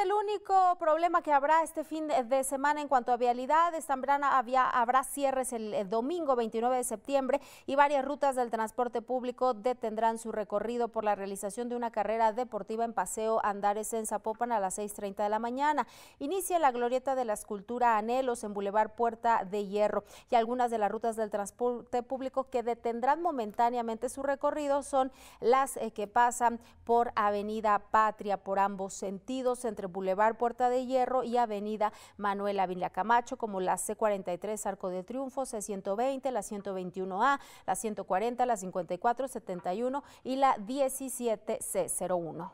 el único problema que habrá este fin de semana en cuanto a vialidad. Estambrana había, habrá cierres el, domingo 29 de septiembre y varias rutas del transporte público detendrán su recorrido por la realización de una carrera deportiva en Paseo Andares en Zapopan a las 6.30 de la mañana. Inicia la glorieta de la escultura Anhelos en Boulevard Puerta de Hierro y algunas de las rutas del transporte público que detendrán momentáneamente su recorrido son las eh, que pasan por Avenida Patria, por ambos sentidos, entre Bulevar Boulevard Puerta de Hierro y Avenida Manuel Avila Camacho, como la C43 Arco de Triunfo, C120, la 121A, la 140, la 5471 y la 17C01.